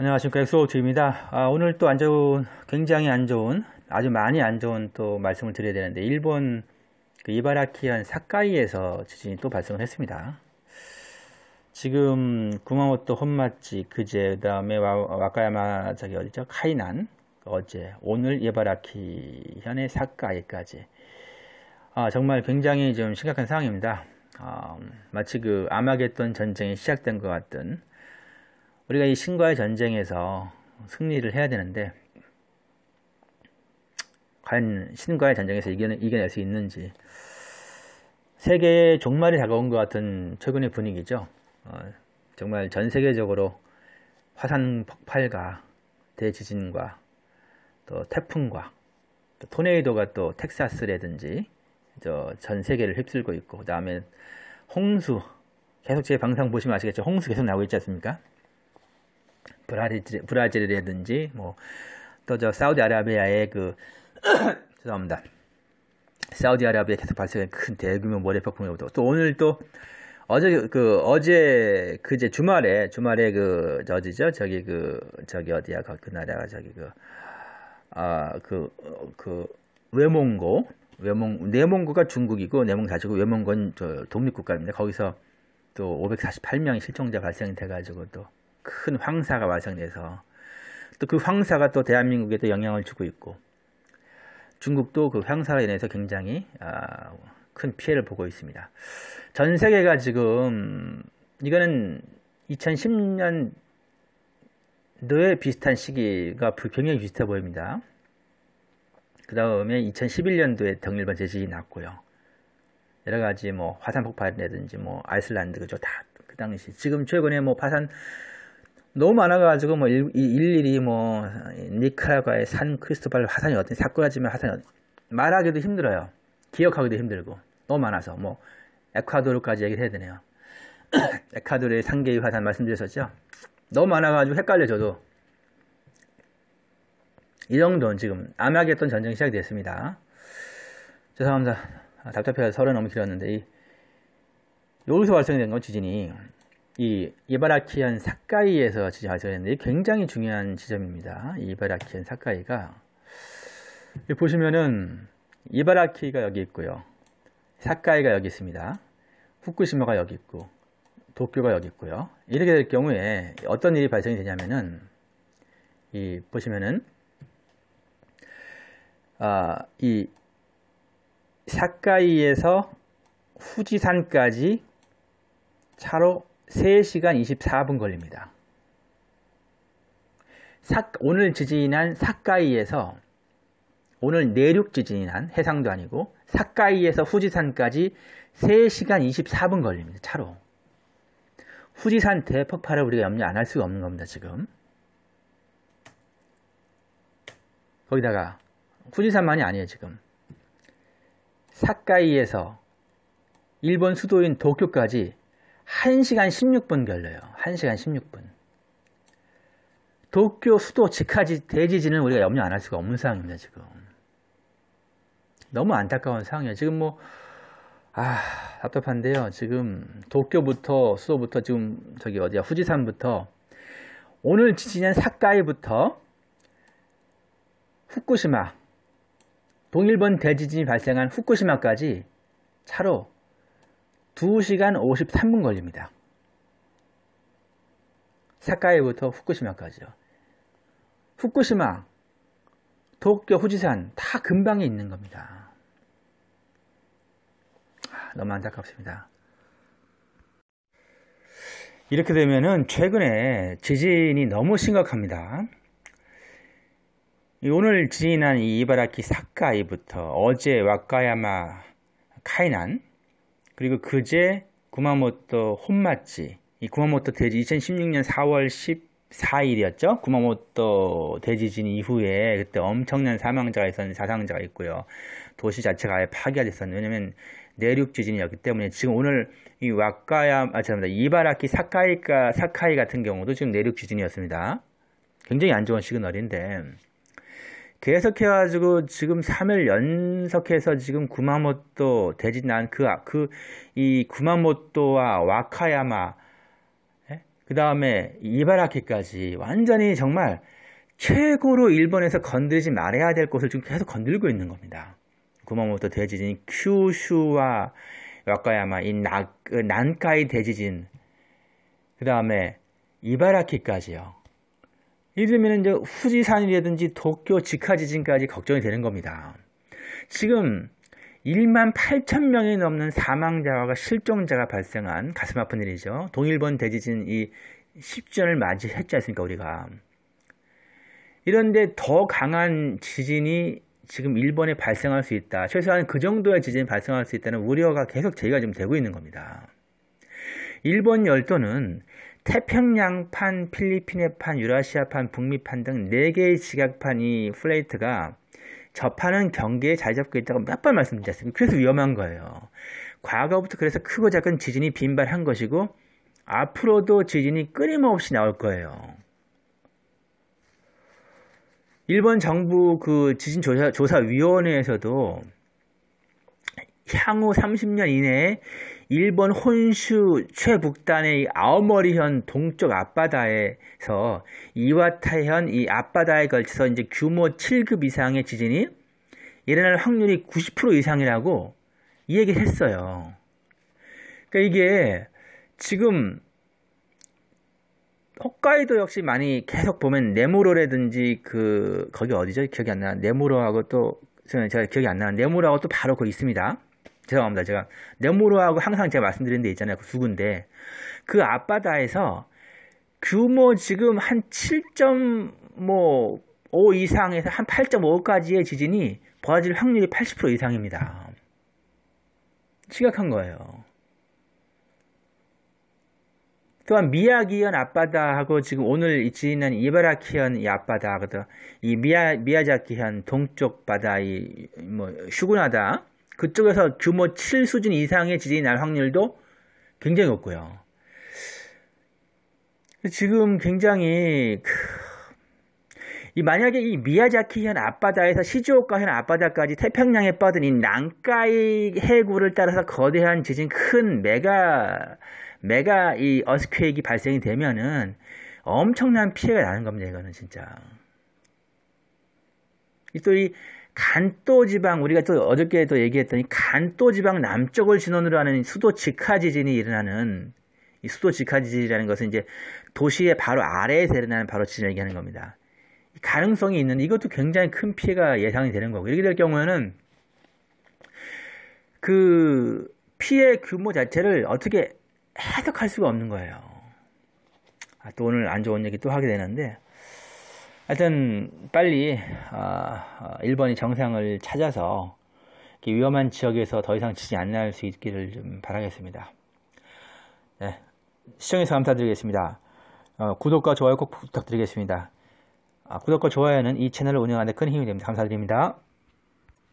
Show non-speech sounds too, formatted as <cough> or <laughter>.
안녕하십니까 엑소호트입니다 아, 오늘 또 안 좋은 굉장히 안 좋은 아주 많이 안 좋은 또 말씀을 드려야 되는데 일본 그 이바라키현 사카이에서 지진이 또 발생을 했습니다 지금 구마모토 혼마치 그제 그 다음에 와카야마 저기 어디죠 카이난 어제 오늘 이바라키 현의 사카이까지 아, 정말 굉장히 좀 심각한 상황입니다 아, 마치 그 아마겟돈 전쟁이 시작된 것 같은 우리가 이 신과의 전쟁에서 승리를 해야 되는데 과연 신과의 전쟁에서 이겨, 이겨낼 수 있는지 세계의 종말이 다가온 것 같은 최근의 분위기죠. 어, 정말 전 세계적으로 화산 폭발과 대지진과 또 태풍과 또 토네이도가 또 텍사스라든지 저 전 세계를 휩쓸고 있고 그다음에 홍수 계속 제 방송 보시면 아시겠죠. 홍수 계속 나오고 있지 않습니까? 브라질, 브라질이라든지 뭐또 저 사우디아라비아의 그 <coughs> 죄송합니다. 사우디아라비아에 계속 발생한 큰 대규모 모리 폭풍이고또 또 오늘 또 어제 그 어제 그제 주말에 주말에 그 저지죠 저기 그 저기 어디야 그, 그 나라가 저기 그아 그 그 외몽고 외몽 내몽고가 중국이고 내몽 자주고 외몽고는 저 독립국가입니다 거기서 또 548명이 실종자 발생이 돼가지고 또큰 황사가 완성돼서 또 그 황사가 또 대한민국에도 영향을 주고 있고 중국도 그 황사로 인해서 굉장히 아, 큰 피해를 보고 있습니다. 전 세계가 지금 이거는 2010년 도에 비슷한 시기가 굉장히 비슷해 보입니다. 그 다음에 2011년도에 덩일번 재식이 났고요. 여러 가지 뭐 화산 폭발이라든지 뭐 아이슬란드 그죠 다 그 당시 지금 최근에 뭐 파산 너무 많아가지고 뭐 일, 일일이 뭐 니카라과의 산 크리스토발 화산이 어떤 사쿠라지마 화산이 어떤 말하기도 힘들어요. 기억하기도 힘들고 너무 많아서 뭐 에콰도르까지 얘기를 해야 되네요. <clears throat> 에콰도르의 상계의 화산 말씀드렸었죠. 너무 많아가지고 헷갈려 저도. 이 정도는 지금 암약했던 전쟁이 시작됐습니다. 죄송합니다. 답답해서 서른 너무 길었는데 이, 여기서 발생된 건 지진이 이 이바라키현 사카이에서 지적하셨는데 굉장히 중요한 지점입니다. 이바라키현 사카이가 보시면은 이바라키가 여기 있고요. 사카이가 여기 있습니다. 후쿠시마가 여기 있고 도쿄가 여기 있고요. 이렇게 될 경우에 어떤 일이 발생이 되냐면은 이 보시면은 아, 이 사카이에서 후지산까지 차로 3시간 24분 걸립니다. 오늘 지진이난 사카이에서 오늘 내륙 지진이난 해상도 아니고 사카이에서 후지산까지 3시간 24분 걸립니다. 차로. 후지산 대폭발을 우리가 염려 안 할 수가 없는 겁니다. 지금. 거기다가 후지산만이 아니에요. 지금. 사카이에서 일본 수도인 도쿄까지 1시간 16분 걸려요. 1시간 16분. 도쿄 수도 직하지 대지진을 우리가 염려 안 할 수가 없는 상황입니다. 지금 너무 안타까운 상황이에요. 지금 뭐 아, 답답한데요. 지금 도쿄부터 수도부터 지금 저기 어디야 후지산부터 오늘 지진한 사카이부터 후쿠시마 동일본 대지진이 발생한 후쿠시마까지 차로 2시간 53분 걸립니다. 사카이부터 후쿠시마까지요. 후쿠시마, 도쿄, 후지산 다 근방에 있는 겁니다. 아, 너무 안타깝습니다. 이렇게 되면은 최근에 지진이 너무 심각합니다. 오늘 지진한 이 이바라키 사카이부터 어제 와카야마 카이난 그리고 그제 구마모토 혼마치이 구마모토 대지 2016년 4월 14일이었죠. 구마모토 대지진 이후에 그때 엄청난 사망자가 있었는 데 사상자가 있고요. 도시 자체가 아예 파괴가 됐었는데 왜냐면 내륙 지진이었기 때문에 지금 오늘 이 와카야 아 죄송합니다. 이바라키 사카이가 사카이 같은 경우도 지금 내륙 지진이었습니다. 굉장히 안 좋은 시그널인데 계속해가지고 지금 3일 연속해서 지금 구마모토, 대진난 그, 그, 이 구마모토와 와카야마, 예? 그 다음에 이바라키까지 완전히 정말 최고로 일본에서 건들지 말아야 될 곳을 지금 계속 건들고 있는 겁니다. 구마모토 대지진, 큐슈와 와카야마, 이 나, 그 난카이 대지진, 그 다음에 이바라키까지요. 예를 들면 이제 후지산이라든지 도쿄 직하지진까지 걱정이 되는 겁니다. 지금 1만 8천 명이 넘는 사망자와 실종자가 발생한 가슴 아픈 일이죠. 동일본 대지진 이 10주년을 맞이했지 않습니까, 우리가. 이런데 더 강한 지진이 지금 일본에 발생할 수 있다. 최소한 그 정도의 지진이 발생할 수 있다는 우려가 계속 제기가 좀 되고 있는 겁니다. 일본 열도는 태평양판, 필리핀의판 유라시아판, 북미판 등 4개의 지각판이 플레이트가 접하는 경계에 자리 잡고 있다고 몇 번 말씀드렸습니다. 그래서 위험한 거예요. 과거부터 그래서 크고 작은 지진이 빈발한 것이고 앞으로도 지진이 끊임없이 나올 거예요. 일본 정부 그 지진 조사, 조사위원회에서도 향후 30년 이내에 일본 혼슈 최북단의 아오머리현 동쪽 앞바다에서 이와타현 이 앞바다에 걸쳐서 이제 규모 7급 이상의 지진이 일어날 확률이 90% 이상이라고 이 얘기를 했어요. 그러니까 이게 지금 홋카이도 역시 많이 계속 보면 네모로라든지 그 거기 어디죠? 기억이 안 나. 네모로하고 또 제가 기억이 안 나는 네모로하고 또 바로 거기 있습니다. 죄송합니다. 제가 네모로하고 항상 제가 말씀드린 데 있잖아요. 그 두 군데. 그 앞바다에서 규모 지금 한 7.5 뭐 이상에서 한 8.5까지의 지진이 벌어질 확률이 80% 이상입니다. 심각한 거예요. 또한 미야기현 앞바다하고 지금 오늘 이 지난 이바라키현 이 앞바다거든. 이 미야 미야자키현 동쪽 바다 이뭐 슈구나다 그쪽에서 규모 7 수준 이상의 지진이 날 확률도 굉장히 높고요. 지금 굉장히 이 만약에 이 미야자키현 앞바다에서 시즈오카현 앞바다까지 태평양에 빠은이 난카이 해구를 따라서 거대한 지진 큰 메가 메가 이 어스퀘이크가 발생이 되면은 엄청난 피해가 나는 겁니다. 이거는 진짜. 또이 간도 지방 우리가 또 어저께 도 얘기했더니 간도 지방 남쪽을 진원으로 하는 수도 직하 지진이 일어나는 이 수도 직하 지진이라는 것은 이제 도시의 바로 아래에서 일어나는 바로 지진을 얘기하는 겁니다. 가능성이 있는 이것도 굉장히 큰 피해가 예상이 되는 거고 이렇게 될 경우에는 그 피해 규모 자체를 어떻게 해석할 수가 없는 거예요. 아, 또 오늘 안 좋은 얘기 또 하게 되는데 하여튼 빨리 아, 1번이 아, 정상을 찾아서 위험한 지역에서 더 이상 치지 않을 수 있기를 좀 바라겠습니다. 네, 시청해서 감사드리겠습니다. 어, 구독과 좋아요 꼭 부탁드리겠습니다. 아, 구독과 좋아요는 이 채널을 운영하는 데 큰 힘이 됩니다. 감사드립니다.